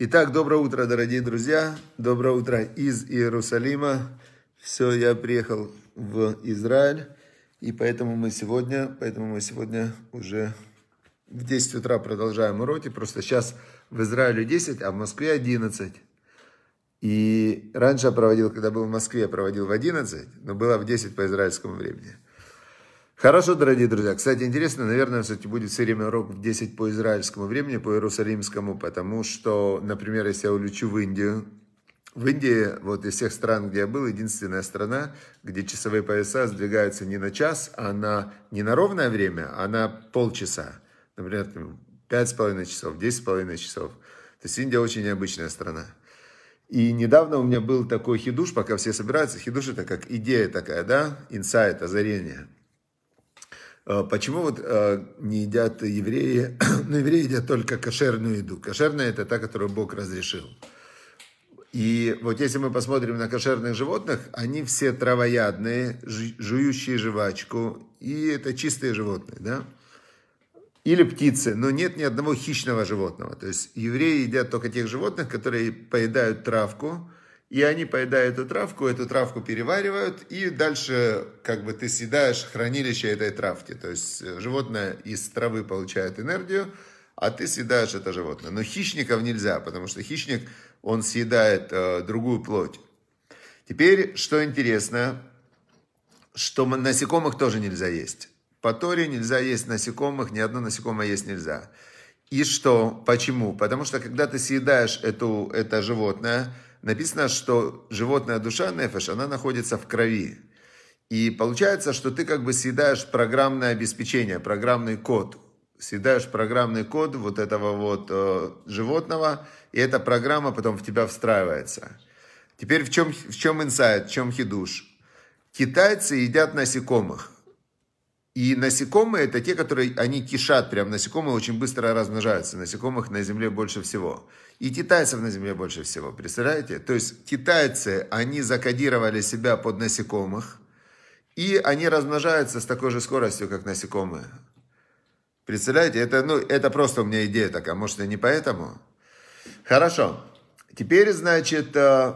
Итак, доброе утро, дорогие друзья. Доброе утро из Иерусалима. Все, я приехал в Израиль. И поэтому мы сегодня, поэтому мы сегодня уже в 10 утра продолжаем уроки. Просто сейчас в Израиле 10, а в Москве 11. И раньше я проводил, когда был в Москве, я проводил в 11, но было в 10 по израильскому времени. Хорошо, дорогие друзья. Кстати, интересно, наверное, кстати, будет все время урок в 10 по израильскому времени, по иерусалимскому, потому что, например, если я улечу в Индию, в Индии, вот из всех стран, где я был, единственная страна, где часовые пояса сдвигаются не на час, а на не на ровное время, а на полчаса. Например, пять с половиной часов, десять с половиной часов. То есть Индия очень необычная страна. И недавно у меня был такой хидуш, пока все собираются. Хидуш это как идея такая, да, инсайт, озарение – Э, почему вот э, не едят евреи? Ну, евреи едят только кошерную еду. Кошерная – это та, которую Бог разрешил. И вот если мы посмотрим на кошерных животных, они все травоядные, жующие жвачку, и это чистые животные, да? Или птицы, но нет ни одного хищного животного. То есть евреи едят только тех животных, которые поедают травку, и они поедают эту травку, эту травку переваривают, и дальше как бы ты съедаешь хранилище этой травки. То есть э, животное из травы получает энергию, а ты съедаешь это животное. Но хищников нельзя, потому что хищник, он съедает э, другую плоть. Теперь, что интересно, что насекомых тоже нельзя есть. По Торе нельзя есть насекомых, ни одно насекомое есть нельзя. И что? Почему? Потому что когда ты съедаешь эту, это животное, написано, что животная душа, нефеш, она находится в крови. И получается, что ты как бы съедаешь программное обеспечение, программный код. Съедаешь программный код вот этого вот э, животного, и эта программа потом в тебя встраивается. Теперь в чем, в чем инсайт, в чем хидуш? Китайцы едят насекомых. И насекомые это те, которые, они кишат, прям насекомые очень быстро размножаются. Насекомых на Земле больше всего. И китайцев на Земле больше всего, представляете? То есть китайцы, они закодировали себя под насекомых, и они размножаются с такой же скоростью, как насекомые. Представляете, это, ну, это просто у меня идея такая, может и не поэтому. Хорошо, теперь, значит, э,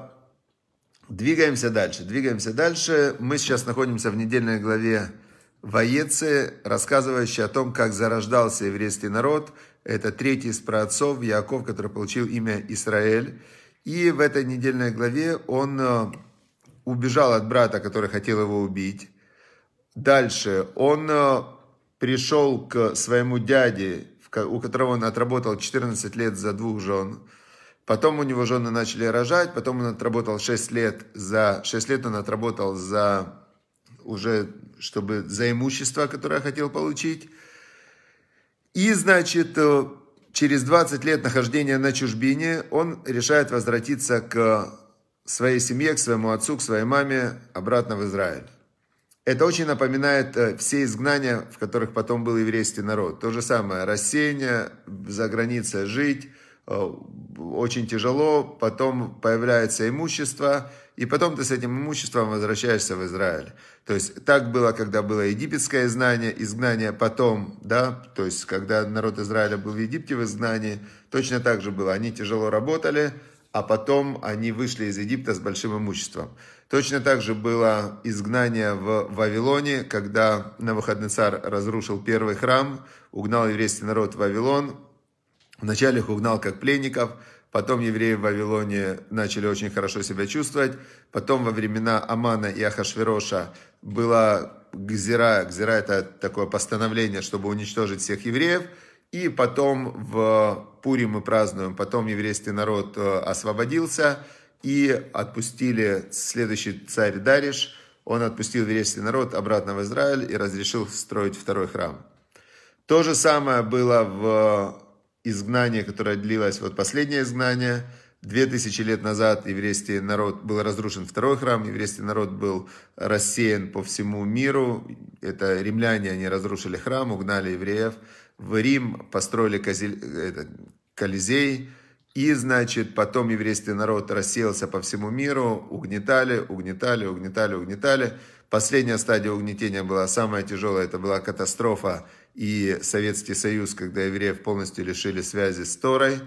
двигаемся дальше. Двигаемся дальше. Мы сейчас находимся в недельной главе Ваеце, рассказывающий о том, как зарождался еврейский народ, это третий из праотцов Яков, который получил имя Израиль. И в этой недельной главе он э, убежал от брата, который хотел его убить. Дальше он э, пришел к своему дяде, у которого он отработал 14 лет за двух жен. Потом у него жены начали рожать, потом он отработал 6 лет за... 6 лет он отработал за уже, чтобы за имущество, которое я хотел получить. И, значит, э, через 20 лет нахождения на чужбине он решает возвратиться к своей семье, к своему отцу, к своей маме обратно в Израиль. Это очень напоминает э, все изгнания, в которых потом был еврейский народ. То же самое, рассеяние, за границей жить – очень тяжело, потом появляется имущество, и потом ты с этим имуществом возвращаешься в Израиль. То есть так было, когда было египетское изгнание, изгнание потом, да, то есть когда народ Израиля был в Египте в изгнании, точно так же было. Они тяжело работали, а потом они вышли из Египта с большим имуществом. Точно так же было изгнание в Вавилоне, когда Навуходнецар разрушил первый храм, угнал еврейский народ в Вавилон, Вначале их угнал как пленников, потом евреи в Вавилоне начали очень хорошо себя чувствовать, потом во времена Амана и Ахашвероша была Гзира, Гзира это такое постановление, чтобы уничтожить всех евреев, и потом в Пури мы празднуем, потом еврейский народ э, освободился, и отпустили следующий царь Дариш, он отпустил еврейский народ обратно в Израиль и разрешил строить второй храм. То же самое было в изгнание, которое длилось, вот последнее изгнание, две тысячи лет назад еврейский народ был разрушен второй храм, еврейский народ был рассеян по всему миру, это римляне, они разрушили храм, угнали евреев, в Рим построили козель, это, Колизей, и, значит, потом еврейский народ рассеялся по всему миру, угнетали, угнетали, угнетали, угнетали. Последняя стадия угнетения была самая тяжелая, это была катастрофа и Советский Союз, когда евреев полностью лишили связи с Торой.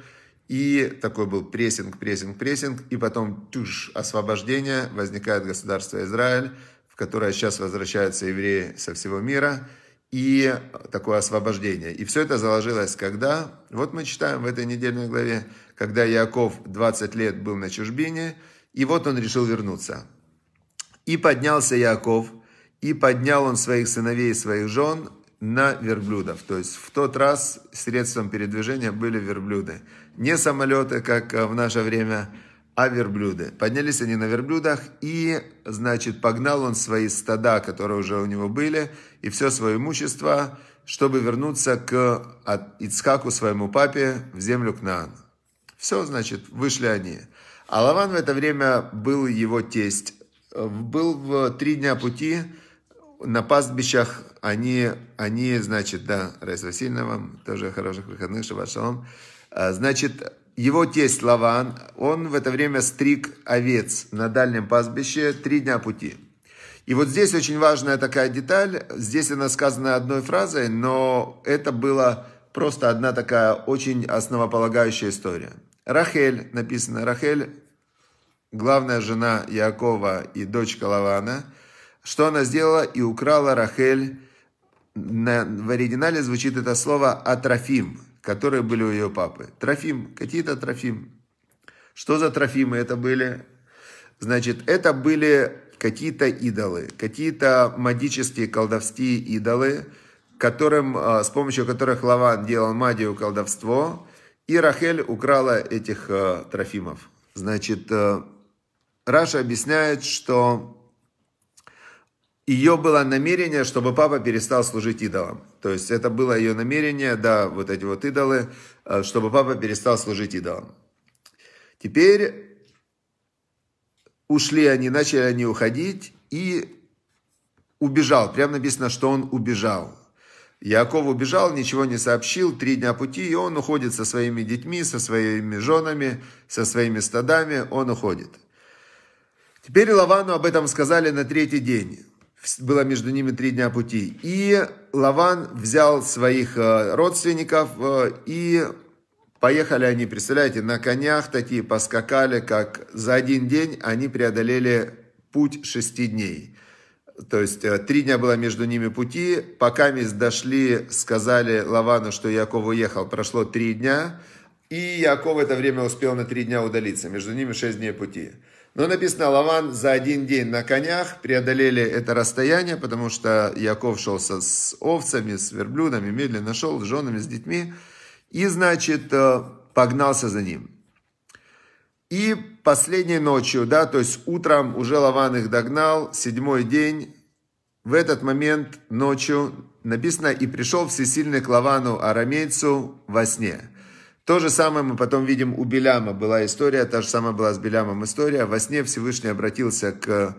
И такой был прессинг, прессинг, прессинг, и потом тюш, освобождение, возникает государство Израиль, в которое сейчас возвращаются евреи со всего мира, и такое освобождение. И все это заложилось когда? Вот мы читаем в этой недельной главе, когда Яков 20 лет был на чужбине, и вот он решил вернуться. И поднялся Яков, и поднял он своих сыновей и своих жен на верблюдов. То есть в тот раз средством передвижения были верблюды. Не самолеты, как э, в наше время, а верблюды. Поднялись они на верблюдах, и, значит, погнал он свои стада, которые уже у него были, и все свое имущество, чтобы вернуться к Ицхаку, своему папе, в землю Кнаан. Все, значит, вышли они. А Лаван в это время был его тесть Э, был в э, три дня пути на пастбищах. Они, они значит, да, Раиса Васильевна, вам тоже хороших выходных, шаббат шалом. Э, значит, его тесть Лаван, он в это время стриг овец на дальнем пастбище три дня пути. И вот здесь очень важная такая деталь. Здесь она сказана одной фразой, но это была просто одна такая очень основополагающая история. Рахель, написано, Рахель главная жена Якова и дочка Лавана, что она сделала и украла Рахель. На, в оригинале звучит это слово «атрофим», которые были у ее папы. Трофим, какие-то трофим. Что за трофимы это были? Значит, это были какие-то идолы, какие-то магические колдовские идолы, которым, а, с помощью которых Лаван делал магию колдовство, и Рахель украла этих а, трофимов. Значит, а, Раша объясняет, что ее было намерение, чтобы папа перестал служить идолам. То есть это было ее намерение, да, вот эти вот идолы, э, чтобы папа перестал служить идолам. Теперь ушли они, начали они уходить, и убежал. Прямо написано, что он убежал. Яков убежал, ничего не сообщил, три дня пути, и он уходит со своими детьми, со своими женами, со своими стадами, он уходит. Теперь Лавану об этом сказали на третий день. Было между ними три дня пути. И Лаван взял своих э, родственников э, и поехали они, представляете, на конях такие поскакали, как за один день они преодолели путь шести дней. То есть э, три дня было между ними пути. Пока мисс дошли, сказали Лавану, что Яков уехал. Прошло три дня. И Яков в это время успел на три дня удалиться. Между ними шесть дней пути. Но написано, Лаван за один день на конях преодолели это расстояние, потому что Яков шел со, с овцами, с верблюдами, медленно шел, с женами, с детьми. И, значит, э, погнался за ним. И последней ночью, да, то есть утром уже Лаван их догнал, седьмой день. В этот момент ночью написано, и пришел всесильный к Лавану арамейцу во сне. То же самое мы потом видим у Беляма. Была история, та же самая была с Белямом история. Во сне Всевышний обратился к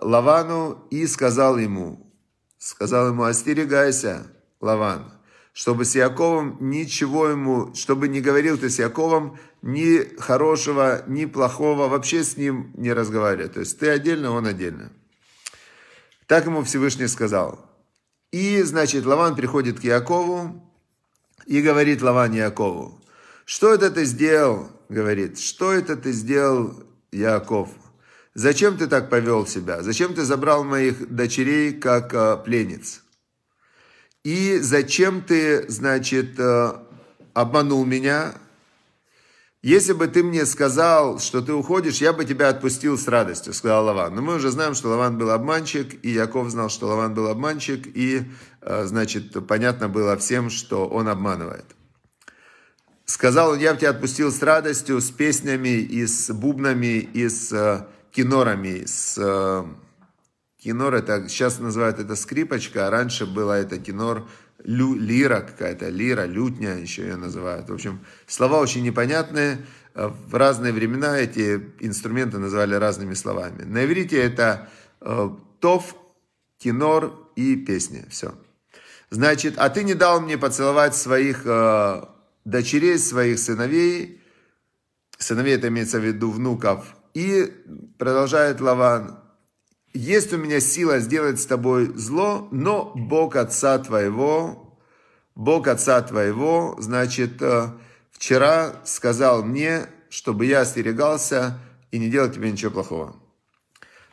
Лавану и сказал ему, сказал ему, остерегайся, Лаван, чтобы с Яковом ничего ему, чтобы не говорил ты с Яковом ни хорошего, ни плохого, вообще с ним не разговаривай. То есть ты отдельно, он отдельно. Так ему Всевышний сказал. И, значит, Лаван приходит к Якову и говорит Лаван Якову, «Что это ты сделал?» – говорит. «Что это ты сделал, Яков? Зачем ты так повел себя? Зачем ты забрал моих дочерей как э, пленниц? И зачем ты, значит, э, обманул меня? Если бы ты мне сказал, что ты уходишь, я бы тебя отпустил с радостью», – сказал Лаван. Но мы уже знаем, что Лаван был обманщик, и Яков знал, что Лаван был обманщик, и, э, значит, понятно было всем, что он обманывает. Сказал он, я тебя отпустил с радостью, с песнями и с бубнами, и с э, кинорами. С, э, кинор это, сейчас называют это скрипочка, а раньше была это кинор, лю, лира какая-то, лира, лютня еще ее называют. В общем, слова очень непонятные. Э, в разные времена эти инструменты называли разными словами. На иврите это э, тов, кинор и песни. Все. Значит, а ты не дал мне поцеловать своих... Э, дочерей своих сыновей, сыновей это имеется в виду внуков, и продолжает Лаван, есть у меня сила сделать с тобой зло, но Бог отца твоего, Бог отца твоего, значит, э, вчера сказал мне, чтобы я остерегался и не делал тебе ничего плохого.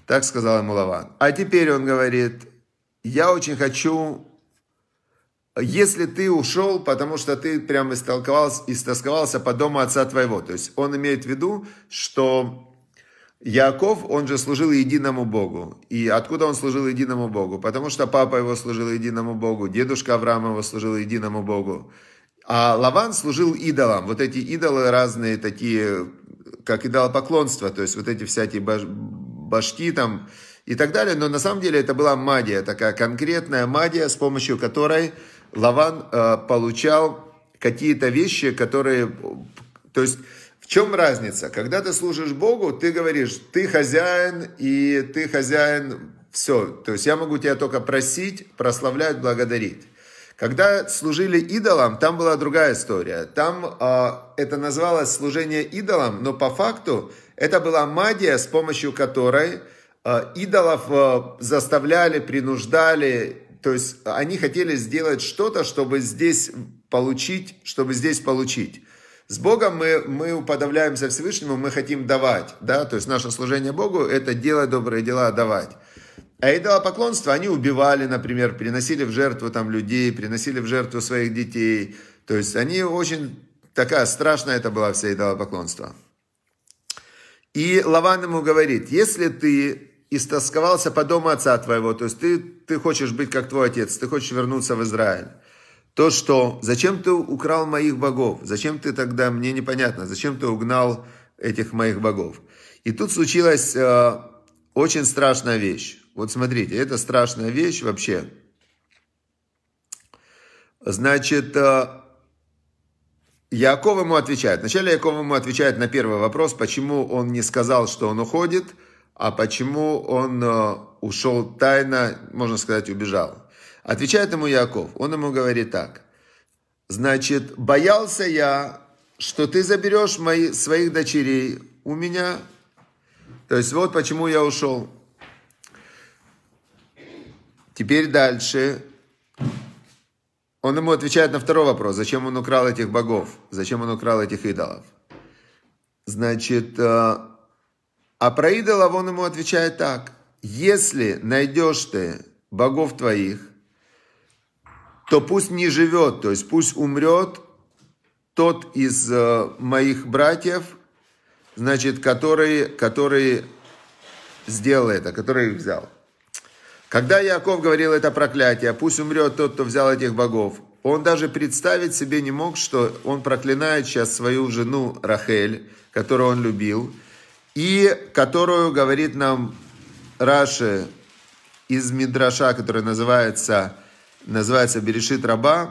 Так сказал ему Лаван. А теперь он говорит, я очень хочу если ты ушел, потому что ты прям истолковался, истосковался по дому отца твоего. То есть он имеет в виду, что Яков, он же служил единому Богу. И откуда он служил единому Богу? Потому что папа его служил единому Богу, дедушка Авраам его служил единому Богу. А Лаван служил идолам. Вот эти идолы разные такие, как идолопоклонство, то есть вот эти всякие башки там и так далее. Но на самом деле это была магия, такая конкретная магия, с помощью которой Лаван э, получал какие-то вещи, которые... То есть в чем разница? Когда ты служишь Богу, ты говоришь, ты хозяин, и ты хозяин, все. То есть я могу тебя только просить, прославлять, благодарить. Когда служили идолам, там была другая история. Там э, это называлось служение идолам, но по факту это была магия, с помощью которой э, идолов э, заставляли, принуждали то есть а, они хотели сделать что-то, чтобы здесь получить, чтобы здесь получить. С Богом мы, мы уподавляемся Всевышнему, мы хотим давать, да, то есть наше служение Богу – это делать добрые дела, давать. А идолопоклонство они убивали, например, приносили в жертву там людей, приносили в жертву своих детей. То есть они очень, такая страшная это была вся идолопоклонство. И Лаван ему говорит, если ты истосковался по дому отца твоего. То есть ты, ты хочешь быть как твой отец, ты хочешь вернуться в Израиль. То, что зачем ты украл моих богов? Зачем ты тогда, мне непонятно, зачем ты угнал этих моих богов? И тут случилась э, очень страшная вещь. Вот смотрите, это страшная вещь вообще. Значит, э, Яков ему отвечает. Вначале Яков ему отвечает на первый вопрос, почему он не сказал, что он уходит – а почему он э, ушел тайно, можно сказать, убежал. Отвечает ему Яков, он ему говорит так. Значит, боялся я, что ты заберешь мои, своих дочерей у меня. То есть вот почему я ушел. Теперь дальше. Он ему отвечает на второй вопрос. Зачем он украл этих богов? Зачем он украл этих идолов? Значит, э, а про идолов он ему отвечает так. Если найдешь ты богов твоих, то пусть не живет, то есть пусть умрет тот из э, моих братьев, значит, который, который сделал это, а который их взял. Когда Яков говорил это проклятие, пусть умрет тот, кто взял этих богов, он даже представить себе не мог, что он проклинает сейчас свою жену Рахель, которую он любил, и которую говорит нам Раши из Мидраша, который называется, называется Берешит Раба,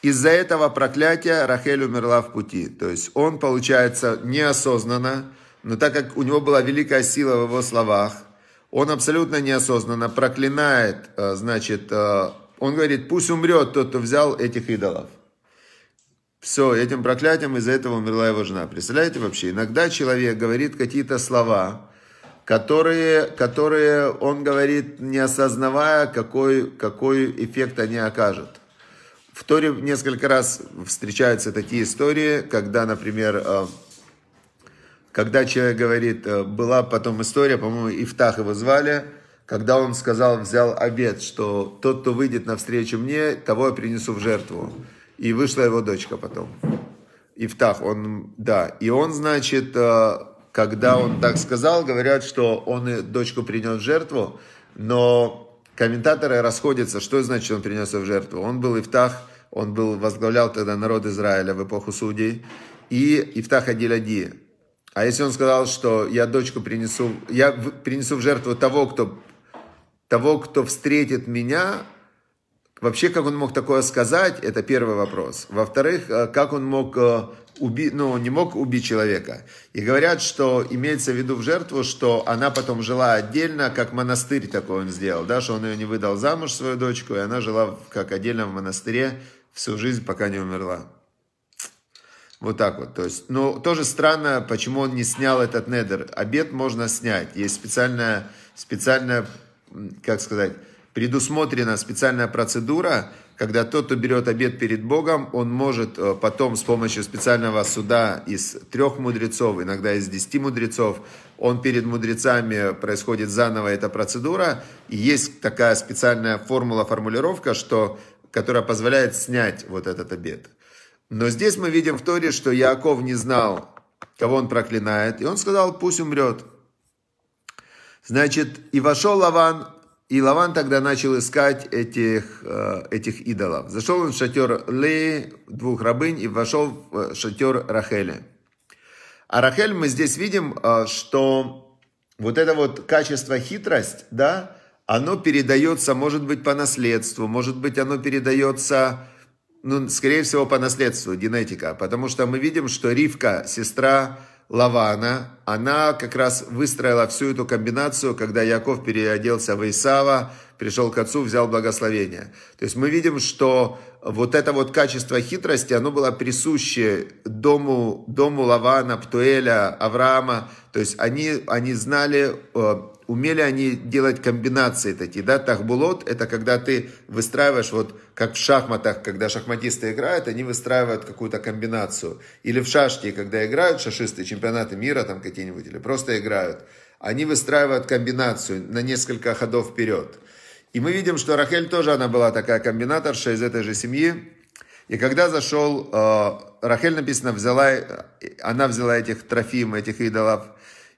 из-за этого проклятия Рахель умерла в пути. То есть он, получается, неосознанно, но так как у него была великая сила в его словах, он абсолютно неосознанно проклинает, э, значит, э, он говорит, пусть умрет тот, кто взял этих идолов. Все, этим проклятием из-за этого умерла его жена. Представляете вообще? Иногда человек говорит какие-то слова, которые, которые он говорит, не осознавая, какой, какой эффект они окажут. В Торе несколько раз встречаются такие истории, когда, например, э, когда человек говорит, э, была потом история, по-моему, Ифтах его звали, когда он сказал, взял обед, что тот, кто выйдет навстречу мне, того я принесу в жертву. И вышла его дочка потом. Ифтах, он, да. И он, значит, э, когда он так сказал, говорят, что он и дочку принес в жертву, но комментаторы расходятся, что значит он принес ее в жертву. Он был Ифтах, он был, возглавлял тогда народ Израиля в эпоху судей, и Ифтах Адиляди. А если он сказал, что я дочку принесу, я принесу в жертву того, кто, того, кто встретит меня, Вообще, как он мог такое сказать, это первый вопрос. Во-вторых, э, как он мог э, убить, ну, не мог убить человека. И говорят, что имеется в виду в жертву, что она потом жила отдельно, как монастырь такой он сделал, да, что он ее не выдал замуж, свою дочку, и она жила как отдельно в монастыре всю жизнь, пока не умерла. Вот так вот. То есть, ну, тоже странно, почему он не снял этот недер. Обед можно снять. Есть специальная, специальная, как сказать, предусмотрена специальная процедура, когда тот, кто берет обед перед Богом, он может э, потом с помощью специального суда из трех мудрецов, иногда из десяти мудрецов, он перед мудрецами происходит заново эта процедура. И есть такая специальная формула, формулировка, что, которая позволяет снять вот этот обед. Но здесь мы видим в Торе, что Яков не знал, кого он проклинает, и он сказал, пусть умрет. Значит, и вошел Лаван, и Лаван тогда начал искать этих, э, этих идолов. Зашел он в шатер Леи, двух рабынь, и вошел в э, шатер Рахели. А Рахель мы здесь видим, э, что вот это вот качество хитрость, да, оно передается, может быть, по наследству, может быть, оно передается, ну, скорее всего, по наследству, генетика. Потому что мы видим, что Ривка, сестра Лавана, она как раз выстроила всю эту комбинацию, когда Яков переоделся в Исава, пришел к отцу, взял благословение. То есть мы видим, что вот это вот качество хитрости, оно было присуще дому, дому Лавана, Птуэля, Авраама. То есть они, они знали э, умели они делать комбинации такие, да, тахбулот, это когда ты выстраиваешь, вот как в шахматах, когда шахматисты играют, они выстраивают какую-то комбинацию. Или в шашки, когда играют шашисты, чемпионаты мира там какие-нибудь, или просто играют, они выстраивают комбинацию на несколько ходов вперед. И мы видим, что Рахель тоже, она была такая комбинаторша из этой же семьи. И когда зашел, э, Рахель написано, взяла, э, она взяла этих трофим, этих идолов,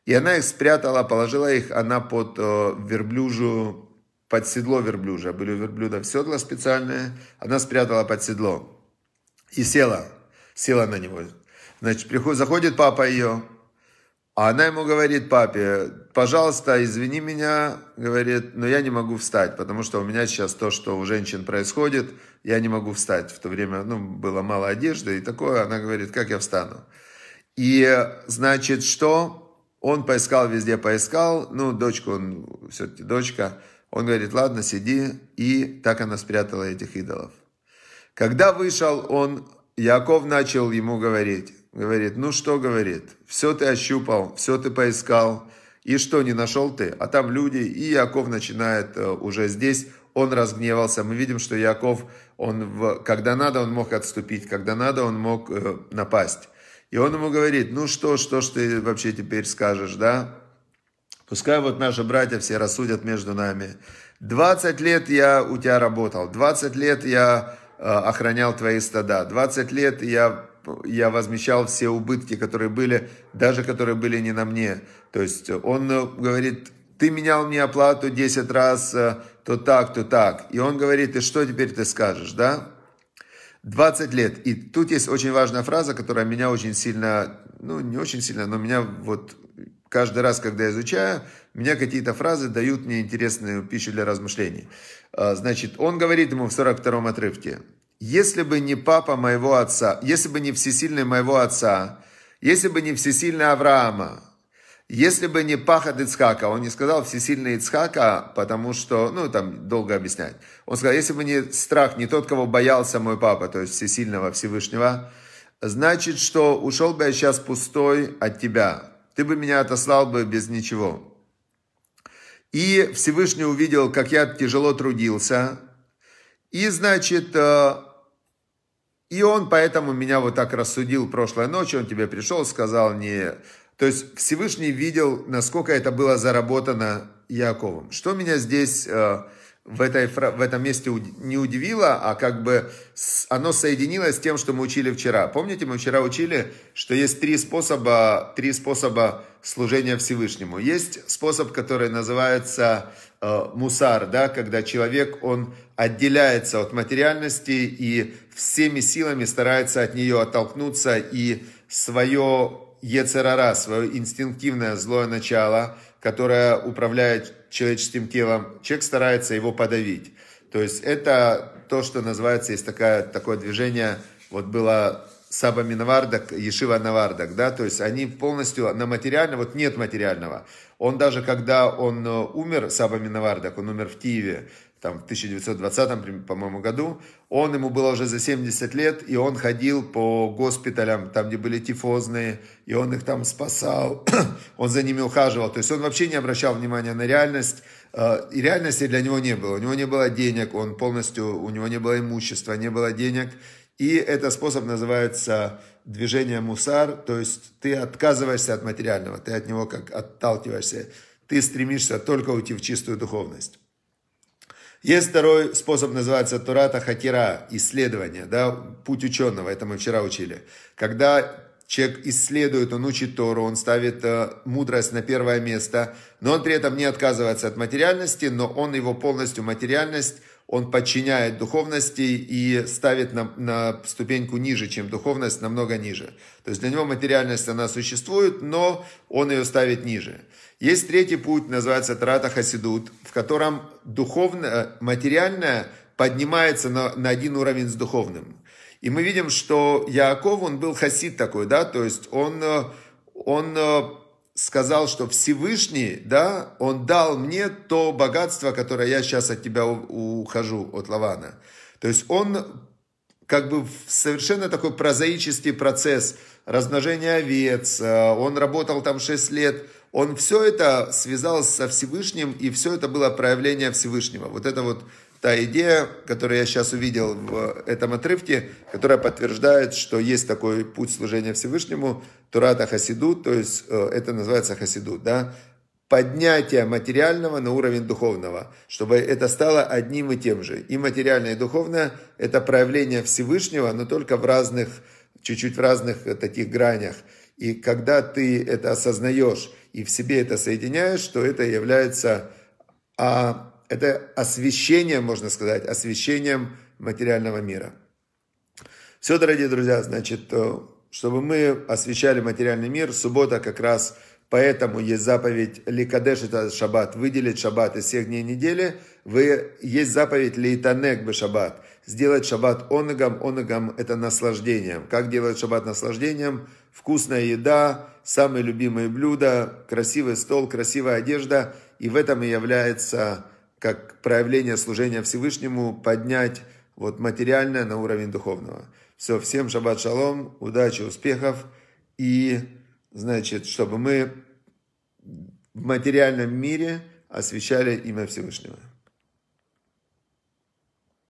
и она их спрятала, положила их она под э, верблюжу, под седло верблюжа. Были у верблюдов седла специальные. Она спрятала под седло. И села. Села на него. Значит, приходит, заходит папа ее. А она ему говорит папе, пожалуйста, извини меня, говорит, но я не могу встать, потому что у меня сейчас то, что у женщин происходит, я не могу встать. В то время ну, было мало одежды и такое. Она говорит, как я встану? И значит, что? Он поискал, везде поискал, ну, дочку он, все-таки дочка, он говорит, ладно, сиди, и так она спрятала этих идолов. Когда вышел он, Яков начал ему говорить, говорит, ну что, говорит, все ты ощупал, все ты поискал, и что, не нашел ты? А там люди, и Яков начинает э, уже здесь, он разгневался. Мы видим, что Яков, он в, когда надо, он мог отступить, когда надо, он мог э, напасть. И он ему говорит, ну что, что ж ты вообще теперь скажешь, да? Пускай вот наши братья все рассудят между нами. 20 лет я у тебя работал, 20 лет я э, охранял твои стада, 20 лет я я возмещал все убытки, которые были, даже которые были не на мне. То есть он э, говорит, ты менял мне оплату 10 раз, э, то так, то так. И он говорит, и что теперь ты скажешь, да? 20 лет. И тут есть очень важная фраза, которая меня очень сильно, ну не очень сильно, но меня вот каждый раз, когда я изучаю, меня какие-то фразы дают мне интересную пищу для размышлений. А, значит, он говорит ему в 42-м отрывке, «Если бы не папа моего отца, если бы не всесильный моего отца, если бы не всесильный Авраама, если бы не пахот Ицхака, он не сказал всесильный Ицхака, потому что, ну, там долго объяснять. Он сказал, если бы не страх, не тот, кого боялся мой папа, то есть всесильного Всевышнего, значит, что ушел бы я сейчас пустой от тебя. Ты бы меня отослал бы без ничего. И Всевышний увидел, как я тяжело трудился. И, значит, э, и он поэтому меня вот так рассудил прошлой ночью. Он тебе пришел, сказал, не то есть Всевышний видел, насколько это было заработано Яковом. Что меня здесь э, в, этой, в этом месте не удивило, а как бы оно соединилось с тем, что мы учили вчера. Помните, мы вчера учили, что есть три способа, три способа служения Всевышнему. Есть способ, который называется э, мусар, да, когда человек, он отделяется от материальности и всеми силами старается от нее оттолкнуться и свое Ецерара, свое инстинктивное злое начало, которое управляет человеческим телом, человек старается его подавить. То есть это то, что называется, есть такая, такое движение, вот было Саба Минавардак, Ешива Навардак, да, то есть они полностью на материальном, вот нет материального. Он даже, когда он э, умер, Саба Минавардак, он умер в Киеве, там, в 1920, по-моему, году. Он, ему было уже за 70 лет, и он ходил по госпиталям, там, где были тифозные, и он их там спасал, он за ними ухаживал. То есть он вообще не обращал внимания на реальность, э, и реальности для него не было. У него не было денег, он полностью, у него не было имущества, не было денег. И этот способ называется движение мусар, то есть ты отказываешься от материального, ты от него как отталкиваешься, ты стремишься только уйти в чистую духовность. Есть второй способ, называется Турата Хакира, исследование, да, путь ученого, это мы вчера учили. Когда человек исследует, он учит Тору, он ставит э, мудрость на первое место, но он при этом не отказывается от материальности, но он его полностью материальность он подчиняет духовности и ставит на, на ступеньку ниже, чем духовность, намного ниже. То есть для него материальность, она существует, но он ее ставит ниже. Есть третий путь, называется Трата Хасидут, в котором духовное, э, материальное поднимается на, на один уровень с духовным. И мы видим, что Яков, он был хасид такой, да, то есть он, э, он э, сказал, что Всевышний, да, он дал мне то богатство, которое я сейчас от тебя ухожу, от Лавана. То есть он как бы совершенно такой прозаический процесс размножения овец, э, он работал там 6 лет, он все это связал со Всевышним, и все это было проявление Всевышнего. Вот это вот та идея, которую я сейчас увидел в этом отрывке, которая подтверждает, что есть такой путь служения Всевышнему, Турата Хасиду, то есть э, это называется Хасиду, да, поднятие материального на уровень духовного, чтобы это стало одним и тем же. И материальное, и духовное – это проявление Всевышнего, но только в разных, чуть-чуть в разных э, таких гранях. И когда ты это осознаешь и в себе это соединяешь, то это является а, это освещение, можно сказать, освещением материального мира. Все, дорогие друзья, значит, э, чтобы мы освещали материальный мир, суббота как раз Поэтому есть заповедь Ликадеш, это шаббат, выделить шаббат из всех дней недели. Вы, есть заповедь Лейтанек бы шаббат, сделать шаббат онегом. Онегом – это наслаждением. Как делать шаббат наслаждением? Вкусная еда, самые любимые блюда, красивый стол, красивая одежда. И в этом и является как проявление служения Всевышнему поднять вот материальное на уровень духовного. Все, всем шаббат шалом, удачи, успехов и, значит, чтобы мы в материальном мире освещали имя Всевышнего.